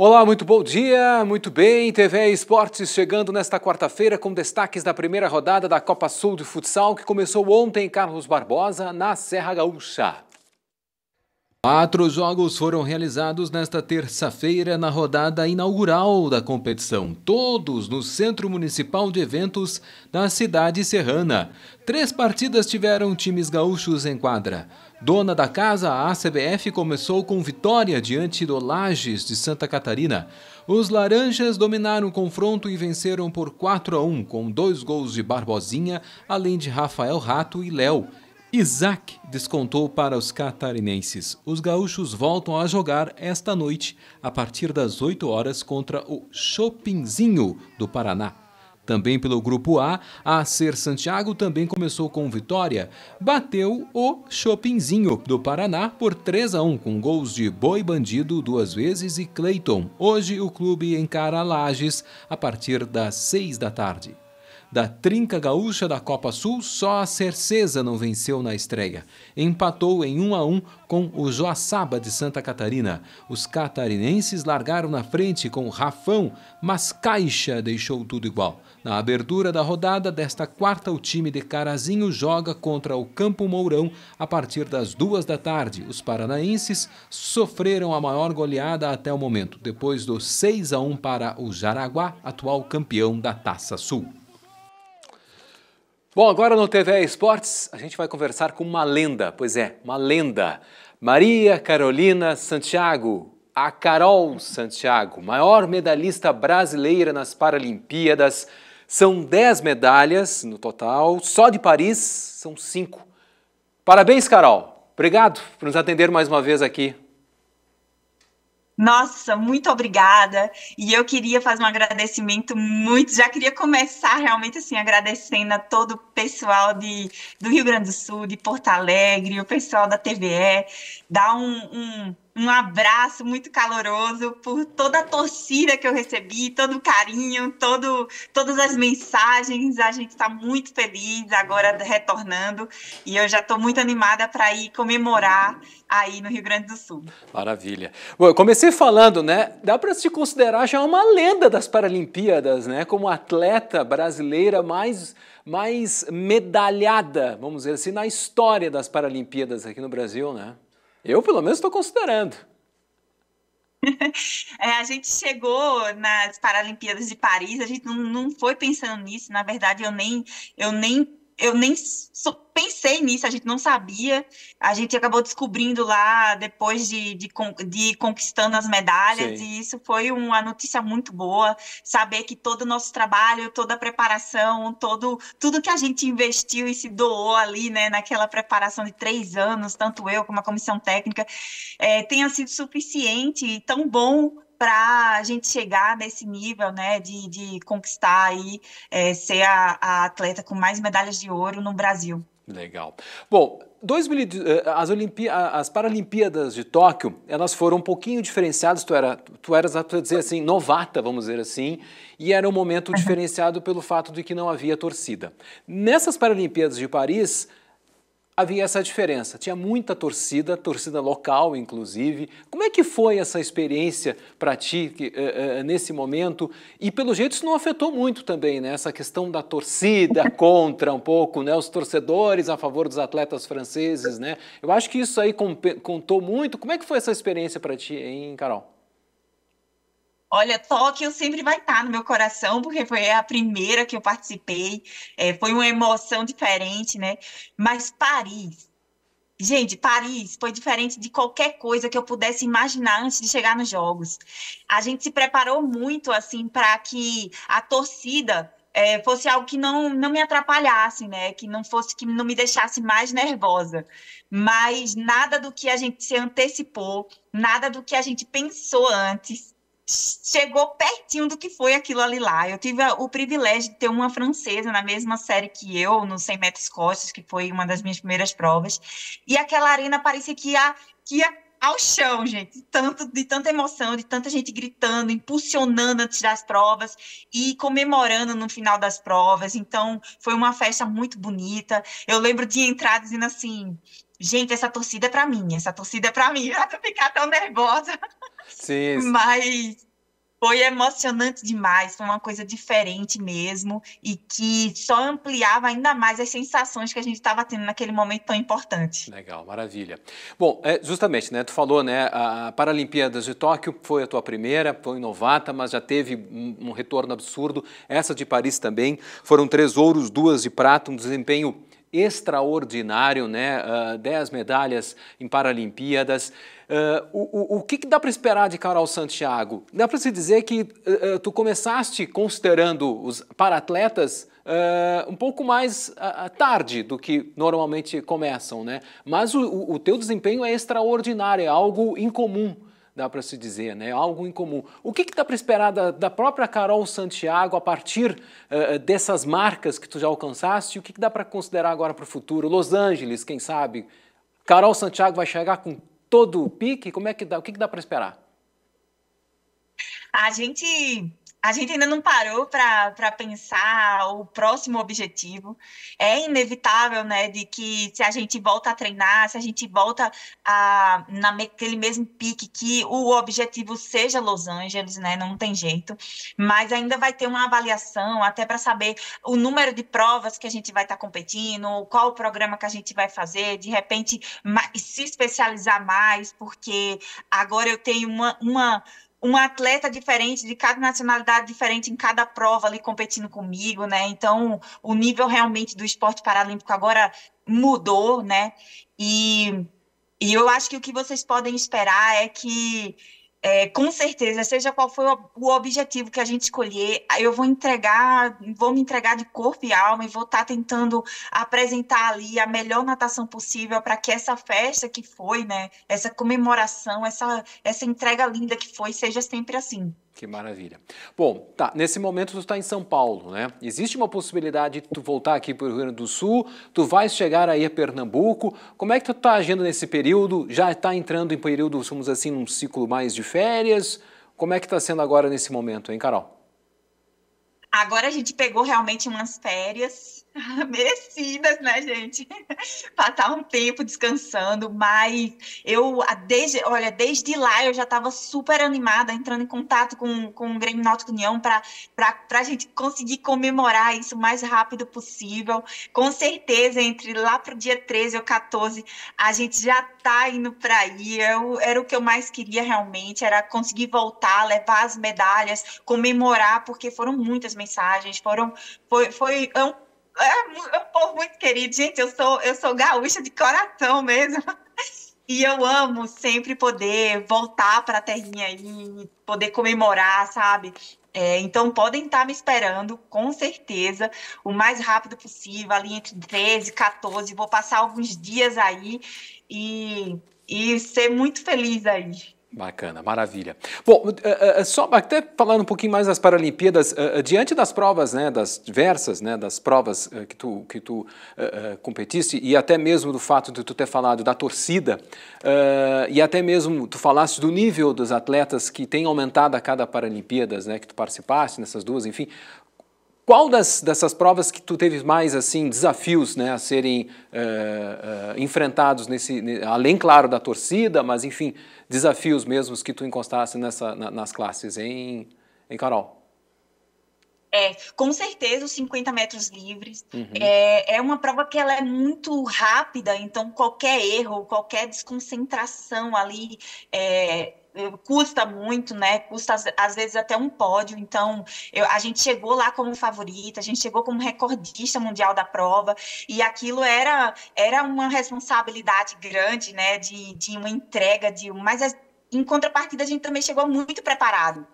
Olá, muito bom dia, muito bem. TV Esportes chegando nesta quarta-feira com destaques da primeira rodada da Copa Sul de Futsal que começou ontem em Carlos Barbosa, na Serra Gaúcha. Quatro jogos foram realizados nesta terça-feira na rodada inaugural da competição, todos no Centro Municipal de Eventos da cidade serrana. Três partidas tiveram times gaúchos em quadra. Dona da casa, a CBF começou com vitória diante do Lages de Santa Catarina. Os laranjas dominaram o confronto e venceram por 4 a 1, com dois gols de Barbosinha, além de Rafael Rato e Léo. Isaac descontou para os catarinenses. Os gaúchos voltam a jogar esta noite, a partir das 8 horas, contra o Chopinzinho do Paraná. Também pelo grupo A, a Ser Santiago também começou com vitória. Bateu o Chopinzinho do Paraná por 3 a 1 com gols de Boi Bandido duas vezes e Clayton. Hoje o clube encara Lages a partir das 6 da tarde. Da trinca gaúcha da Copa Sul, só a Cercesa não venceu na estreia. Empatou em 1 a 1 com o Joaçaba de Santa Catarina. Os catarinenses largaram na frente com Rafão, mas Caixa deixou tudo igual. Na abertura da rodada desta quarta, o time de Carazinho joga contra o Campo Mourão a partir das duas da tarde. Os paranaenses sofreram a maior goleada até o momento, depois do 6 a 1 para o Jaraguá, atual campeão da Taça Sul. Bom, agora no TV Esportes a gente vai conversar com uma lenda, pois é, uma lenda. Maria Carolina Santiago, a Carol Santiago, maior medalhista brasileira nas Paralimpíadas. São 10 medalhas no total, só de Paris são 5. Parabéns, Carol. Obrigado por nos atender mais uma vez aqui nossa, muito obrigada. E eu queria fazer um agradecimento muito. Já queria começar realmente assim agradecendo a todo o pessoal de, do Rio Grande do Sul, de Porto Alegre, o pessoal da TVE, dar um, um um abraço muito caloroso por toda a torcida que eu recebi, todo o carinho, todo, todas as mensagens. A gente está muito feliz agora retornando e eu já estou muito animada para ir comemorar aí no Rio Grande do Sul. Maravilha. Bom, eu comecei falando, né? Dá para se considerar já uma lenda das Paralimpíadas, né? Como atleta brasileira mais mais medalhada, vamos dizer assim, na história das Paralimpíadas aqui no Brasil, né? Eu, pelo menos, estou considerando. É, a gente chegou nas Paralimpíadas de Paris, a gente não, não foi pensando nisso, na verdade eu nem, eu nem eu nem pensei nisso, a gente não sabia. A gente acabou descobrindo lá depois de, de, de conquistando as medalhas, Sim. e isso foi uma notícia muito boa. Saber que todo o nosso trabalho, toda a preparação, todo, tudo que a gente investiu e se doou ali, né, naquela preparação de três anos, tanto eu como a comissão técnica, é, tenha sido suficiente e tão bom para a gente chegar nesse nível, né, de, de conquistar e é, ser a, a atleta com mais medalhas de ouro no Brasil. Legal. Bom, 2000, eh, as, Olimpí as Paralimpíadas de Tóquio, elas foram um pouquinho diferenciadas, tu, era, tu eras, para dizer assim, novata, vamos dizer assim, e era um momento diferenciado pelo fato de que não havia torcida. Nessas Paralimpíadas de Paris, havia essa diferença. Tinha muita torcida, torcida local, inclusive. Como é que foi essa experiência para ti que, uh, uh, nesse momento? E pelo jeito isso não afetou muito também, né? Essa questão da torcida contra um pouco, né? Os torcedores a favor dos atletas franceses, né? Eu acho que isso aí contou muito. Como é que foi essa experiência para ti, hein, Carol? Olha, Tóquio sempre vai estar no meu coração, porque foi a primeira que eu participei, é, foi uma emoção diferente, né? Mas Paris, gente, Paris foi diferente de qualquer coisa que eu pudesse imaginar antes de chegar nos Jogos. A gente se preparou muito, assim, para que a torcida é, fosse algo que não, não me atrapalhasse, né? Que não fosse, que não me deixasse mais nervosa. Mas nada do que a gente se antecipou, nada do que a gente pensou antes chegou pertinho do que foi aquilo ali lá. Eu tive o privilégio de ter uma francesa na mesma série que eu, no 100 metros costas, que foi uma das minhas primeiras provas. E aquela arena parecia que ia, que ia ao chão, gente, tanto de tanta emoção, de tanta gente gritando, impulsionando antes das provas e comemorando no final das provas. Então, foi uma festa muito bonita. Eu lembro de entrar dizendo assim: gente, essa torcida é para mim, essa torcida é para mim, para ficar tão nervosa. Sim. Mas foi emocionante demais, foi uma coisa diferente mesmo e que só ampliava ainda mais as sensações que a gente estava tendo naquele momento tão importante. Legal, maravilha. Bom, é, justamente, né, tu falou, né, a Paralimpíadas de Tóquio foi a tua primeira, foi novata, mas já teve um, um retorno absurdo. Essa de Paris também, foram três ouros, duas de prata, um desempenho extraordinário, né? Uh, dez medalhas em Paralimpíadas. Uh, o, o, o que, que dá para esperar de Carol Santiago? Dá para se dizer que uh, tu começaste considerando os paratletas uh, um pouco mais tarde do que normalmente começam, né? Mas o, o teu desempenho é extraordinário, é algo incomum dá para se dizer, né? Algo em comum. O que, que dá para esperar da, da, própria Carol Santiago a partir uh, dessas marcas que tu já alcançaste? O que, que dá para considerar agora para o futuro? Los Angeles, quem sabe? Carol Santiago vai chegar com todo o pique? Como é que dá? O que, que dá para esperar? A gente a gente ainda não parou para pensar o próximo objetivo. É inevitável, né, de que se a gente volta a treinar, se a gente volta a, naquele mesmo pique, que o objetivo seja Los Angeles, né, não tem jeito. Mas ainda vai ter uma avaliação, até para saber o número de provas que a gente vai estar tá competindo, qual o programa que a gente vai fazer, de repente se especializar mais, porque agora eu tenho uma, uma um atleta diferente, de cada nacionalidade diferente em cada prova ali competindo comigo, né? Então, o nível realmente do esporte paralímpico agora mudou, né? E, e eu acho que o que vocês podem esperar é que é, com certeza, seja qual for o objetivo que a gente escolher, eu vou entregar, vou me entregar de corpo e alma e vou estar tá tentando apresentar ali a melhor natação possível para que essa festa que foi, né, essa comemoração, essa, essa entrega linda que foi, seja sempre assim. Que maravilha. Bom, tá. Nesse momento tu está em São Paulo, né? Existe uma possibilidade de tu voltar aqui para o Rio Grande do Sul? Tu vais chegar aí a Pernambuco? Como é que tu está agindo nesse período? Já está entrando em período, somos assim, num ciclo mais de férias? Como é que está sendo agora nesse momento, hein, Carol? Agora a gente pegou realmente umas férias merecidas, né, gente? Passar um tempo descansando, mas eu, desde, olha, desde lá eu já estava super animada, entrando em contato com, com o Grêmio Náutico União para a gente conseguir comemorar isso o mais rápido possível. Com certeza, entre lá para o dia 13 ou 14, a gente já tá indo para aí. Eu, era o que eu mais queria realmente, era conseguir voltar, levar as medalhas, comemorar, porque foram muitas mensagens, foram, foi, foi é um é, é um povo muito querido. Gente, eu sou, eu sou gaúcha de coração mesmo. E eu amo sempre poder voltar para a terrinha e poder comemorar, sabe? É, então podem estar tá me esperando, com certeza, o mais rápido possível, ali entre 13 e 14. Vou passar alguns dias aí e, e ser muito feliz aí. Bacana, maravilha. Bom, eh, eh, eh, só até falando um pouquinho mais das Paralimpíadas, diante das provas, né, das diversas, né, das provas que tu, que tu competiste, e até mesmo do fato de tu ter falado da torcida, e até mesmo tu falaste do nível dos atletas que tem aumentado a cada Paralimpíadas, né, que tu participaste nessas duas, enfim, qual das, dessas provas que tu teve mais assim desafios né, a serem eh, eh, enfrentados nesse, além claro da torcida, mas enfim desafios mesmos que tu encostasse nessa, na, nas classes em, em Carol? É, com certeza os 50 metros livres uhum. é, é uma prova que ela é muito rápida, então qualquer erro, qualquer desconcentração ali é, custa muito, né? Custa às vezes até um pódio. Então, eu, a gente chegou lá como favorita, a gente chegou como recordista mundial da prova, e aquilo era, era uma responsabilidade grande, né? De, de uma entrega, de mas é em contrapartida, a gente também chegou muito preparado.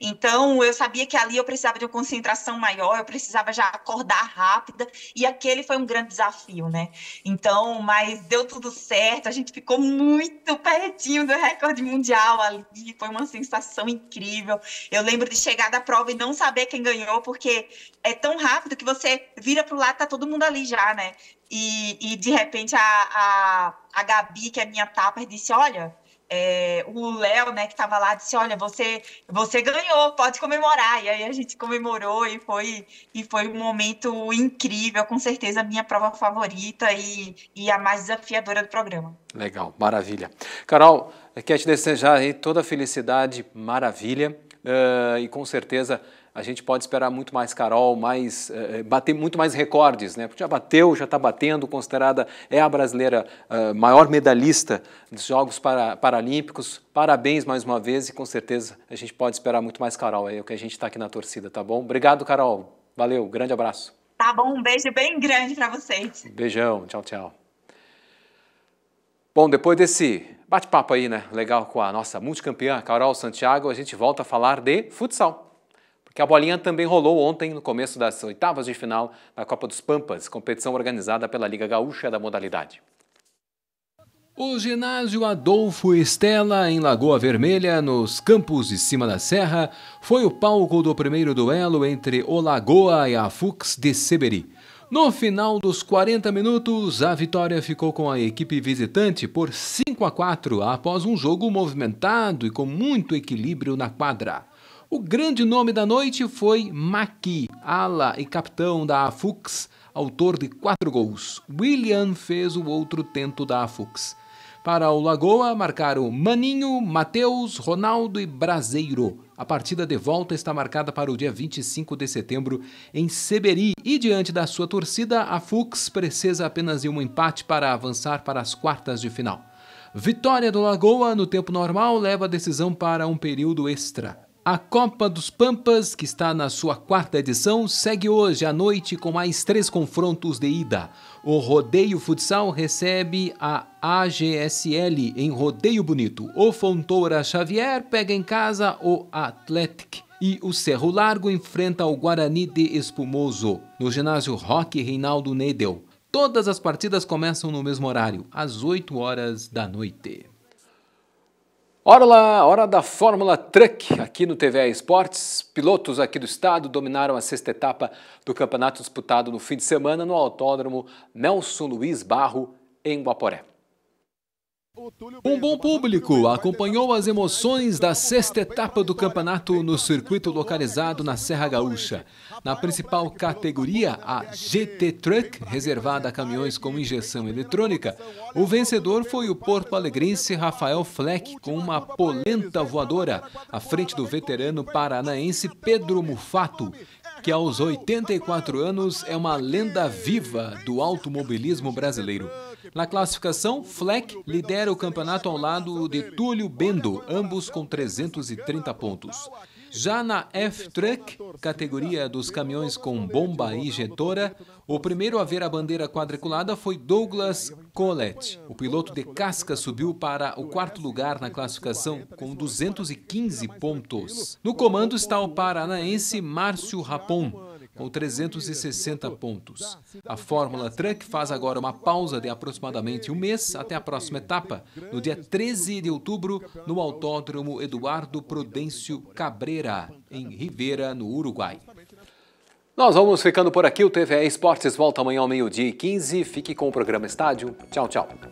Então, eu sabia que ali eu precisava de uma concentração maior, eu precisava já acordar rápida, e aquele foi um grande desafio, né? Então, mas deu tudo certo, a gente ficou muito pertinho do recorde mundial ali, foi uma sensação incrível. Eu lembro de chegar da prova e não saber quem ganhou, porque é tão rápido que você vira para o lado, tá todo mundo ali já, né? E, e de repente a, a, a Gabi, que é minha tapa, disse: Olha é, o Léo, né, que estava lá, disse: Olha, você, você ganhou, pode comemorar. E aí a gente comemorou e foi, e foi um momento incrível, com certeza a minha prova favorita e, e a mais desafiadora do programa. Legal, maravilha. Carol, quero te desejar aí toda a felicidade, maravilha, uh, e com certeza a gente pode esperar muito mais Carol, mais eh, eh, bater muito mais recordes, né? Porque já bateu, já está batendo, considerada é a brasileira eh, maior medalhista dos Jogos para, Paralímpicos. Parabéns mais uma vez e com certeza a gente pode esperar muito mais Carol. É o que a gente está aqui na torcida, tá bom? Obrigado, Carol. Valeu, grande abraço. Tá bom, um beijo bem grande para vocês. Beijão, tchau, tchau. Bom, depois desse bate-papo aí, né? Legal com a nossa multicampeã Carol Santiago, a gente volta a falar de futsal. Porque a bolinha também rolou ontem no começo das oitavas de final da Copa dos Pampas, competição organizada pela Liga Gaúcha da modalidade. O ginásio Adolfo Estela, em Lagoa Vermelha, nos campos de cima da serra, foi o palco do primeiro duelo entre o Lagoa e a Fux de Seberi. No final dos 40 minutos, a vitória ficou com a equipe visitante por 5 a 4 após um jogo movimentado e com muito equilíbrio na quadra. O grande nome da noite foi Maki, ala e capitão da Afux, autor de quatro gols. William fez o outro tento da Afux. Para o Lagoa, marcaram Maninho, Matheus, Ronaldo e Braseiro. A partida de volta está marcada para o dia 25 de setembro em Seberi. E diante da sua torcida, a Fux precisa apenas de um empate para avançar para as quartas de final. Vitória do Lagoa no tempo normal leva a decisão para um período extra. A Copa dos Pampas, que está na sua quarta edição, segue hoje à noite com mais três confrontos de ida. O Rodeio Futsal recebe a AGSL em Rodeio Bonito. O Fontoura Xavier pega em casa o Atlético e o Cerro Largo enfrenta o Guarani de Espumoso, no ginásio Roque Reinaldo Nedel. Todas as partidas começam no mesmo horário, às 8 horas da noite. Hora lá, hora da Fórmula Truck aqui no TVA Esportes. Pilotos aqui do estado dominaram a sexta etapa do campeonato disputado no fim de semana no autódromo Nelson Luiz Barro, em Guaporé. Um bom público acompanhou as emoções da sexta etapa do campeonato no circuito localizado na Serra Gaúcha. Na principal categoria, a GT Truck, reservada a caminhões com injeção eletrônica, o vencedor foi o porto alegrense Rafael Fleck com uma polenta voadora, à frente do veterano paranaense Pedro Mufato, que aos 84 anos é uma lenda viva do automobilismo brasileiro. Na classificação, Fleck lidera o campeonato ao lado de Túlio Bendo, ambos com 330 pontos. Já na F-Truck, categoria dos caminhões com bomba injetora, o primeiro a ver a bandeira quadriculada foi Douglas Colette. O piloto de casca subiu para o quarto lugar na classificação com 215 pontos. No comando está o paranaense Márcio Rapon com 360 pontos. A Fórmula Truck faz agora uma pausa de aproximadamente um mês até a próxima etapa, no dia 13 de outubro, no Autódromo Eduardo Prudêncio Cabreira, em Rivera, no Uruguai. Nós vamos ficando por aqui. O TVE Esportes volta amanhã ao meio-dia e 15. Fique com o programa Estádio. Tchau, tchau.